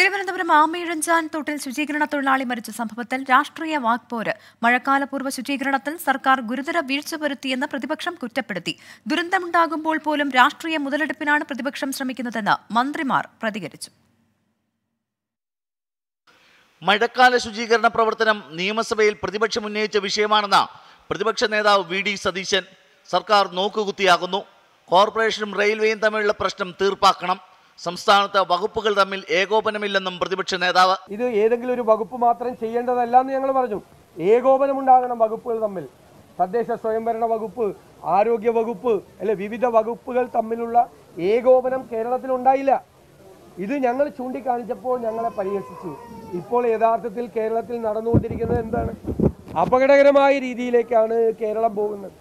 തിരുവനന്തപുരം ആമയിഴഞ്ചാൻ തൊട്ടിൽ ശുചീകരണ തൊഴിലാളി മരിച്ച സംഭവത്തിൽ രാഷ്ട്രീയ വാക്പോര് മഴക്കാലപൂർവ്വ ശുചീകരണത്തിൽ സർക്കാർ ഗുരുതര വീഴ്ച വരുത്തിയെന്ന് പ്രതിപക്ഷം കുറ്റപ്പെടുത്തി ദുരന്തമുണ്ടാകുമ്പോൾ പോലും രാഷ്ട്രീയ മുതലെടുപ്പിനാണ് പ്രതിപക്ഷം ശ്രമിക്കുന്നതെന്ന് മന്ത്രിമാർ പ്രതികരിച്ചു മഴക്കാല ശുചീകരണ പ്രവർത്തനം നിയമസഭയിൽ പ്രതിപക്ഷം ഉന്നയിച്ച വിഷയമാണെന്ന പ്രതിപക്ഷ നേതാവ് വി ഡി സതീശൻ സർക്കാർ നോക്കുകുത്തിയാകുന്നു കോർപ്പറേഷനും റെയിൽവേയും തമ്മിലുള്ള പ്രശ്നം തീർപ്പാക്കണം സംസ്ഥാനത്ത് വകുപ്പുകൾ തമ്മിൽ ഏകോപനമില്ലെന്നും പ്രതിപക്ഷ നേതാവ് ഇത് ഏതെങ്കിലും ഒരു വകുപ്പ് മാത്രം ചെയ്യേണ്ടതല്ല എന്ന് ഞങ്ങൾ പറഞ്ഞു ഏകോപനമുണ്ടാകണം വകുപ്പുകൾ തമ്മിൽ തദ്ദേശ സ്വയംഭരണ വകുപ്പ് ആരോഗ്യ വകുപ്പ് അല്ലെ വിവിധ വകുപ്പുകൾ തമ്മിലുള്ള ഏകോപനം കേരളത്തിൽ ഉണ്ടായില്ല ഇത് ഞങ്ങൾ ചൂണ്ടിക്കാണിച്ചപ്പോൾ ഞങ്ങളെ പരിഹസിച്ചു ഇപ്പോൾ യഥാർത്ഥത്തിൽ കേരളത്തിൽ നടന്നുകൊണ്ടിരിക്കുന്നത് എന്താണ് അപകടകരമായ രീതിയിലേക്കാണ് കേരളം പോകുന്നത്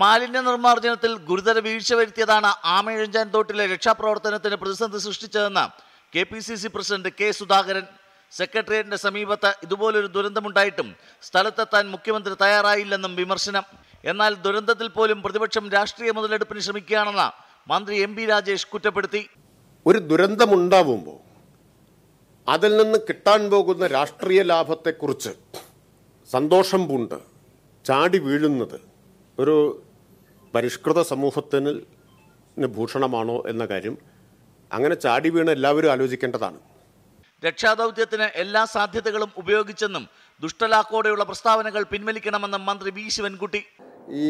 മാലിന്യ നിർമ്മാർജ്ജനത്തിൽ ഗുരുതര വീഴ്ച വരുത്തിയതാണ് ആമയഴഞ്ചാൻ തോട്ടിലെ രക്ഷാപ്രവർത്തനത്തിന് പ്രതിസന്ധി സൃഷ്ടിച്ചതെന്ന് K P C C president K Sudhakaran സെക്രട്ടേറിയറ്റിന്റെ സമീപത്ത് ഇതുപോലൊരു ദുരന്തമുണ്ടായിട്ടും സ്ഥലത്തെത്താൻ മുഖ്യമന്ത്രി തയ്യാറായില്ലെന്നും വിമർശനം എന്നാൽ ദുരന്തത്തിൽ പോലും പ്രതിപക്ഷം രാഷ്ട്രീയ മുതലെടുപ്പിന് ശ്രമിക്കുകയാണെന്ന് മന്ത്രി എം പി രാജേഷ് കുറ്റപ്പെടുത്തി ഒരു ദുരന്തമുണ്ടാവുമ്പോൾ അതിൽ നിന്ന് കിട്ടാൻ പോകുന്ന രാഷ്ട്രീയ ലാഭത്തെക്കുറിച്ച് സന്തോഷം പൂണ്ട് ചാടി വീഴുന്നത് ഒരു പരിഷ്കൃത സമൂഹത്തിന് ഭൂഷണമാണോ എന്ന കാര്യം അങ്ങനെ ചാടി വീണ് എല്ലാവരും ആലോചിക്കേണ്ടതാണ് രക്ഷാദൗത്യത്തിന് എല്ലാ സാധ്യതകളും ഉപയോഗിച്ചെന്നും ദുഷ്ടലാക്കോടെയുള്ള പ്രസ്താവനകൾ പിൻവലിക്കണമെന്നും മന്ത്രി വി ശിവൻകുട്ടി ഈ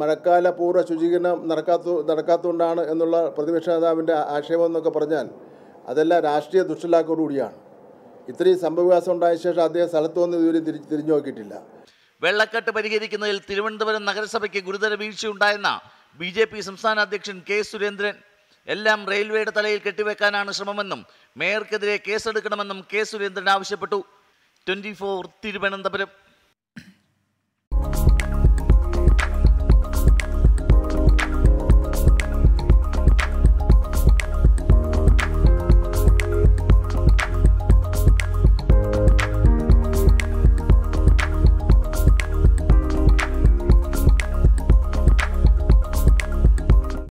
മഴക്കാല പൂർവ്വ ശുചീകരണം നടക്കാത്ത നടക്കാത്തതുകൊണ്ടാണ് എന്നുള്ള പ്രതിപക്ഷ നേതാവിൻ്റെ ആക്ഷേപം എന്നൊക്കെ പറഞ്ഞാൽ അതെല്ലാം രാഷ്ട്രീയ ദുഷ്ടലാക്കോടുകൂടിയാണ് ഇത്രയും സംഭവവികാസം ഉണ്ടായ ശേഷം അദ്ദേഹം സ്ഥലത്തു വന്ന് ഇതുവരെ തിരിഞ്ഞു നോക്കിയിട്ടില്ല വെള്ളക്കെട്ട് പരിഹരിക്കുന്നതിൽ തിരുവനന്തപുരം നഗരസഭയ്ക്ക് ഗുരുതര വീഴ്ചയുണ്ടായെന്ന ബി ജെ പി സംസ്ഥാന അധ്യക്ഷൻ കെ സുരേന്ദ്രൻ എല്ലാം റെയിൽവേയുടെ തലയിൽ കെട്ടിവെക്കാനാണ് ശ്രമമെന്നും മേയർക്കെതിരെ കേസെടുക്കണമെന്നും കെ സുരേന്ദ്രൻ ആവശ്യപ്പെട്ടു ട്വൻറ്റി തിരുവനന്തപുരം